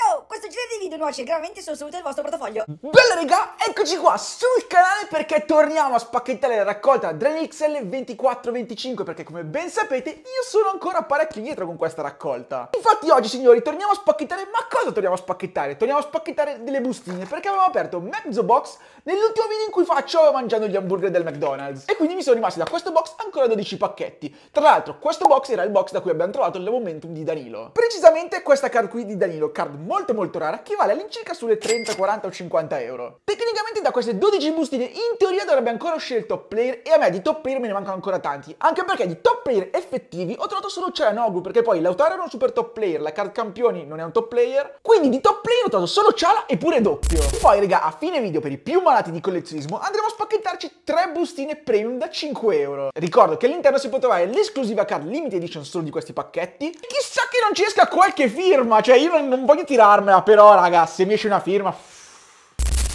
Ciao, questo giro di video nuoce gravemente sono saluto del vostro portafoglio. Bella regà, eccoci qua sul canale perché torniamo a spacchettare la raccolta DrenXL 24-25 perché come ben sapete io sono ancora parecchio indietro con questa raccolta. Infatti oggi signori torniamo a spacchettare, ma cosa torniamo a spacchettare? Torniamo a spacchettare delle bustine perché avevamo aperto mezzo box nell'ultimo video in cui faccio mangiando gli hamburger del McDonald's e quindi mi sono rimasti da questo box ancora 12 pacchetti. Tra l'altro questo box era il box da cui abbiamo trovato il momentum di Danilo. Precisamente questa card qui di Danilo, card molto molto rara che vale all'incirca sulle 30, 40 o 50 euro. Tecnicamente da queste 12 bustine in teoria dovrebbe ancora uscire il top player e a me di top player me ne mancano ancora tanti, anche perché di top player effettivi ho trovato solo Cialanoglu perché poi Lautaro era un super top player, la card campioni non è un top player, quindi di top player ho trovato solo Ciala e pure doppio. Poi raga a fine video per i più malati di collezionismo andremo a spacchettarci 3 bustine premium da 5 euro. Ricordo che all'interno si può trovare l'esclusiva card limited edition solo di questi pacchetti, chissà che non ci esca qualche firma, cioè io non, non voglio tirarmela, però raga, se mi esce una firma...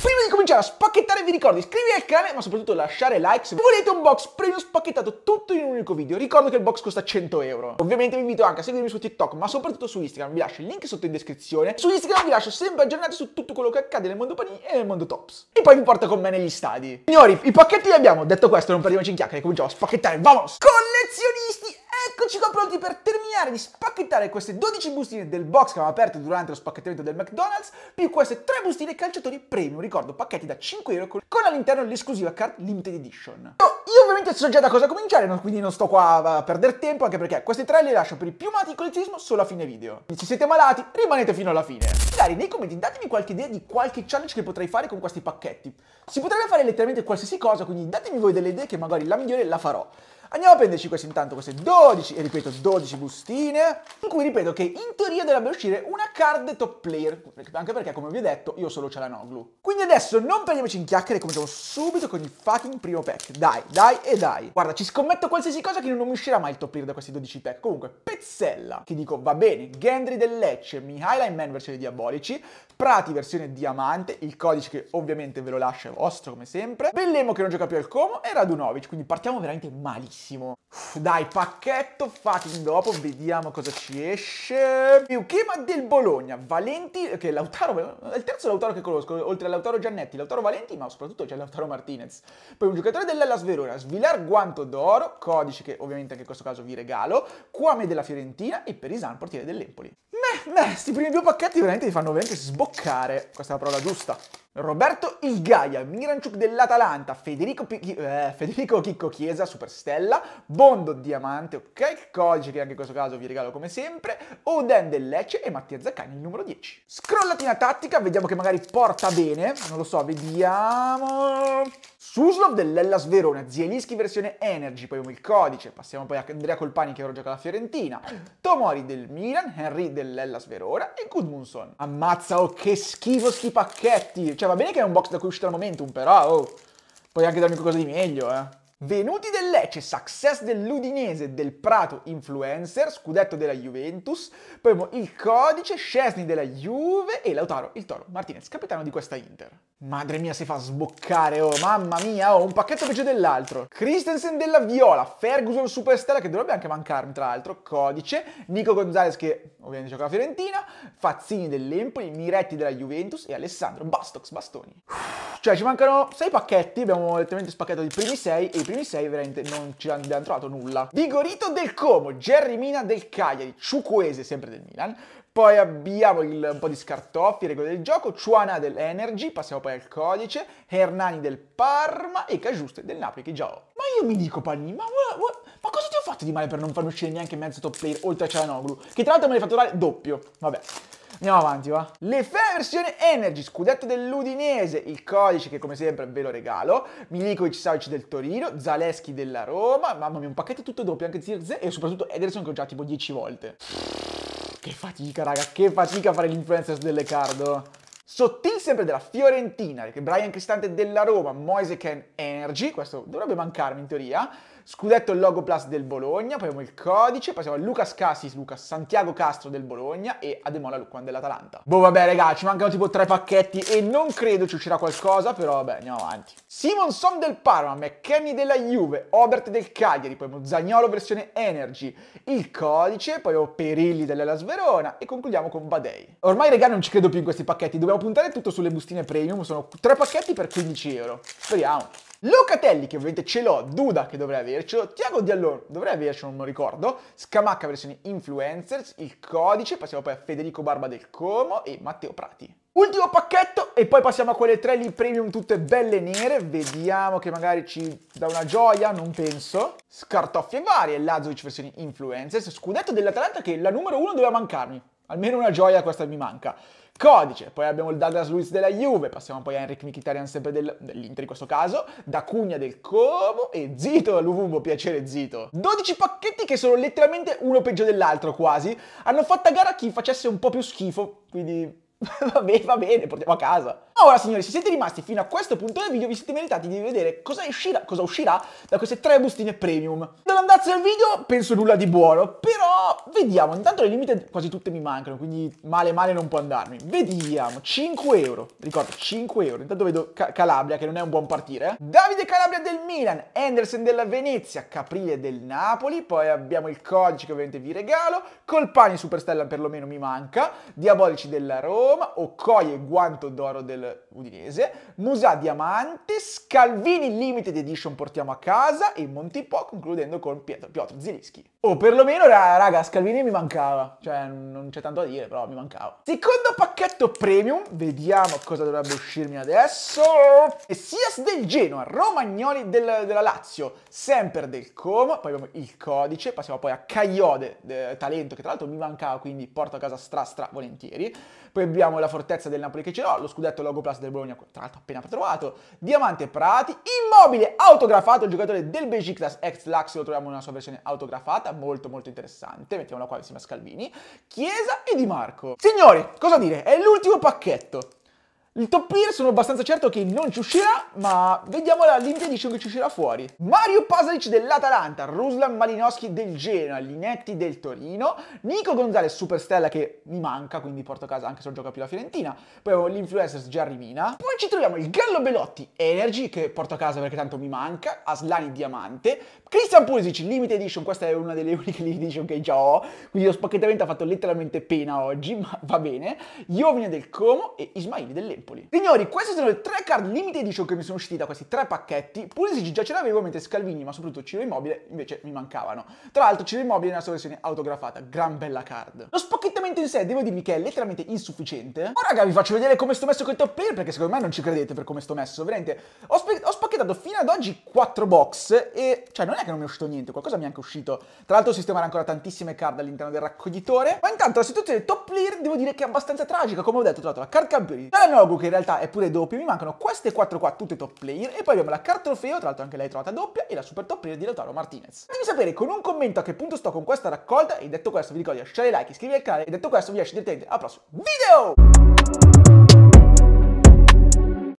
Prima di cominciare a spacchettare vi ricordo di iscrivervi al canale ma soprattutto lasciare like se volete un box premium spacchettato tutto in un unico video. Ricordo che il box costa 100 euro. Ovviamente vi invito anche a seguirmi su TikTok ma soprattutto su Instagram, vi lascio il link sotto in descrizione. Su Instagram vi lascio sempre aggiornati su tutto quello che accade nel mondo panini e nel mondo tops. E poi vi porto con me negli stadi. Signori, i pacchetti li abbiamo. Detto questo non perdiamoci in chiacchiere, cominciamo a spacchettare, vamos! Collezionisti Eccoci qua pronti per terminare di spacchettare queste 12 bustine del box che avevamo aperto durante lo spacchettamento del McDonald's, più queste 3 bustine calciatori premium, ricordo, pacchetti da 5 euro con all'interno l'esclusiva card limited edition. Oh, io ovviamente so già da cosa cominciare, quindi non sto qua a perdere tempo, anche perché queste 3 le lascio per i più amati di collezionismo solo a fine video. Se siete malati, rimanete fino alla fine. Magari nei commenti datemi qualche idea di qualche challenge che potrei fare con questi pacchetti. Si potrebbe fare letteralmente qualsiasi cosa, quindi datemi voi delle idee che magari la migliore la farò. Andiamo a prenderci queste intanto, queste 12, e ripeto, 12 bustine, in cui ripeto che in teoria dovrebbe uscire una card top player, anche perché come vi ho detto io solo ce la Noglu. Quindi adesso non prendiamoci in chiacchiere e cominciamo subito con il fucking primo pack. Dai, dai e dai. Guarda, ci scommetto qualsiasi cosa che non mi uscirà mai il top player da questi 12 pack. Comunque, Pezzella, che dico va bene, Gendry del Lecce, Mihaila in Man versione diabolici, Prati versione diamante, il codice che ovviamente ve lo lascio è vostro come sempre, Bellemo che non gioca più al Como e Radunovic, quindi partiamo veramente malissimo benissimo. Uff, dai, pacchetto fatti dopo, vediamo cosa ci esce. Yukima del Bologna, Valenti, che okay, Lautaro, è il terzo Lautaro che conosco, oltre a Lautaro Giannetti, Lautaro Valenti, ma soprattutto c'è Lautaro Martinez. Poi un giocatore dell'Ellas Verona, Svilar Guanto d'Oro, codice che ovviamente anche in questo caso vi regalo, Quame della Fiorentina e Perisan, portiere dell'Empoli. Beh, meh, questi primi due pacchetti veramente ti fanno veramente sboccare, questa è la parola giusta. Roberto Il Gaia, Miranchuk dell'Atalanta, Federico, P- eh, Federico Chicco Chiesa, Superstella, Bondo Diamante, ok, codice che anche in questo caso vi regalo come sempre, Oden del Lecce e Mattia Zaccani, il numero 10. Scrollatina tattica, vediamo che magari porta bene, non lo so, vediamo... Suslov dell'Ellas Verona, Zielinski versione Energy, poi il codice, passiamo poi a Andrea Colpani che ora gioca alla Fiorentina, Tomori del Milan, Henry dell'Ellas Verona e Gudmundsson. Ammazza, oh che schifo sti pacchetti! Cioè, cioè, va bene che è un box da cui uscire al Momentum, però, oh, puoi anche darmi qualcosa di meglio, eh. Venuti del Lecce, success dell'Udinese, del Prato influencer, scudetto della Juventus, poi il codice, Scesni della Juve e Lautaro, il Toro Martinez, capitano di questa Inter. Madre mia, si fa sboccare, oh, mamma mia, oh, un pacchetto peggio dell'altro. Christensen della Viola, Ferguson superstella, che dovrebbe anche mancarmi tra l'altro, codice, Nico Gonzalez che ovviamente gioca la Fiorentina, Fazzini dell'Empoli, Miretti della Juventus e Alessandro Bastox Bastoni. Uff. Cioè ci mancano 6 pacchetti, abbiamo letteralmente spaccato i primi 6 e i primi 6 veramente non ci hanno trovato nulla. Vigorito del Como, Jerry Mina del Cagliari, Ciucuese sempre del Milan, poi abbiamo il, un po' di scartoffi, regole del gioco, Chuana dell'Energy, passiamo poi al codice, Hernani del Parma e Cajuste del Napoli che già ho. Ma io mi dico Panini, ma, ma, cosa ti ho fatto di male per non farmi uscire neanche mezzo top player oltre a Cianoglu? Che tra l'altro me l'hai fatto dare doppio, vabbè. Andiamo avanti, va. Lefebvre versione Energy, scudetto dell'Udinese, il codice che come sempre ve lo regalo, Milikovic Savic del Torino, Zaleschi della Roma, mamma mia, un pacchetto tutto doppio, anche Zirze e soprattutto Ederson che ho già tipo 10 volte. Che fatica, raga, che fatica fare l'influencer delle cardo. Sottil sempre della Fiorentina, Brian Cristante della Roma, Moise Ken Energy, questo dovrebbe mancarmi in teoria, Scudetto e Logo Plus del Bologna, poi abbiamo il codice, poi siamo a Lucas Cassis, Lucas Santiago Castro del Bologna e Ademola Lucquan dell'Atalanta. Boh vabbè ragazzi, ci mancano tipo tre pacchetti e non credo ci uscirà qualcosa, però vabbè andiamo avanti. Simonson del Parma, McKenny della Juve, Obert del Cagliari, poi abbiamo Zagnolo versione Energy, il codice, poi abbiamo Perilli dell'Elas Verona e concludiamo con Badei. Ormai regà non ci credo più in questi pacchetti, dobbiamo puntare tutto sulle bustine premium, sono tre pacchetti per 15 euro. Speriamo. Locatelli che ovviamente ce l'ho, Duda che dovrei avercelo, Tiago Diallon dovrei avercelo, non me lo ricordo, Scamacca versione influencers, il codice, passiamo poi a Federico Barba del Como e Matteo Prati. Ultimo pacchetto e poi passiamo a quelle tre lì premium tutte belle nere, vediamo che magari ci dà una gioia, non penso. Scartoffie varie, Lazovic versione influencers, scudetto dell'Atalanta che la numero uno doveva mancarmi, Almeno una gioia questa mi manca. Codice, poi abbiamo il Douglas Luiz della Juve, passiamo poi a Enric Mkhitaryan sempre del, dell'Inter in questo caso, da Cugna del Como e Zito dall'Uvumbo, piacere Zito. 12 pacchetti che sono letteralmente uno peggio dell'altro quasi, hanno fatto a gara chi facesse un po' più schifo, quindi va bene, va bene, portiamo a casa. Ora signori, se siete rimasti fino a questo punto del video vi siete meritati di vedere cosa uscirà, cosa uscirà da queste tre bustine premium. Dall'andazzo del video penso nulla di buono, però vediamo, intanto le limite quasi tutte mi mancano, quindi male male non può andarmi. Vediamo, 5 euro, ricordo 5 euro, intanto vedo Ca Calabria che non è un buon partire. Eh. Davide Calabria del Milan, Anderson della Venezia, Caprile del Napoli, poi abbiamo il codice che ovviamente vi regalo, Colpani Superstella perlomeno mi manca, Diabolici della Roma, Okoye Guanto d'Oro del Udinese, Musà Diamante, Scalvini Limited Edition portiamo a casa e Monti Po concludendo con Pietro, Piotr Zilischi. O oh, perlomeno, raga, Scalvini mi mancava, cioè non c'è tanto da dire, però mi mancava. Secondo pacchetto premium, vediamo cosa dovrebbe uscirmi adesso. Essias del Genoa, Romagnoli del, della Lazio, sempre del Como, poi abbiamo il codice, passiamo poi a Caiode, eh, talento che tra l'altro mi mancava, quindi porto a casa stra stra volentieri. Poi abbiamo la fortezza del Napoli che ce l'ho, lo scudetto Logo Plus del Bologna, tra l'altro appena trovato, Diamante Prati, Immobile autografato, il giocatore del Besiktas ex Lax, lo troviamo nella sua versione autografata, molto molto interessante, mettiamola qua insieme a Scalvini, Chiesa e Di Marco. Signori, cosa dire? È l'ultimo pacchetto. Il top tier sono abbastanza certo che non ci uscirà, ma vediamo la limited edition che ci uscirà fuori. Mario Pasalic dell'Atalanta, Ruslan Malinowski del Genoa, Linetti del Torino, Nico Gonzalez Superstella che mi manca, quindi porto a casa anche se non gioca più la Fiorentina, poi ho l'influencer Jerry Mina, poi ci troviamo il Gallo Belotti Energy che porto a casa perché tanto mi manca, Aslani Diamante, Christian Pulisic limited edition, questa è una delle uniche limited edition che già ho, quindi lo spacchettamento ha fatto letteralmente pena oggi, ma va bene, Jovine del Como e Ismaili dell'Empio. Empoli. Signori, queste sono le tre card limite edition che mi sono usciti da questi tre pacchetti. Pulisic già ce l'avevo, mentre Scalvini, ma soprattutto Ciro Immobile, invece mi mancavano. Tra l'altro Ciro Immobile nella sua versione autografata, gran bella card. Lo Spocket L'andamento in sé, devo dirvi che è letteralmente insufficiente. Ora, oh, raga, vi faccio vedere come sto messo con i top player, perché secondo me non ci credete per come sto messo, veramente. Ho, ho spacchettato fino ad oggi 4 box e... Cioè, non è che non mi è uscito niente, qualcosa mi è anche uscito. Tra l'altro, sistemare ancora tantissime card all'interno del raccoglitore. Ma intanto la situazione top player, devo dire che è abbastanza tragica, come ho detto, tra l'altro, la card campioni. La Nogu, che in realtà è pure doppia, mi mancano queste 4 qua, tutte top player. E poi abbiamo la card trofeo, tra l'altro anche lei trovata doppia, e la super top player di Lautaro Martinez. Fatemi sapere con un commento a che punto sto con questa raccolta, e detto questo vi ricordo di lasciare like, iscrivervi al canale Ainda isso com essa de tende Até o próximo vídeo!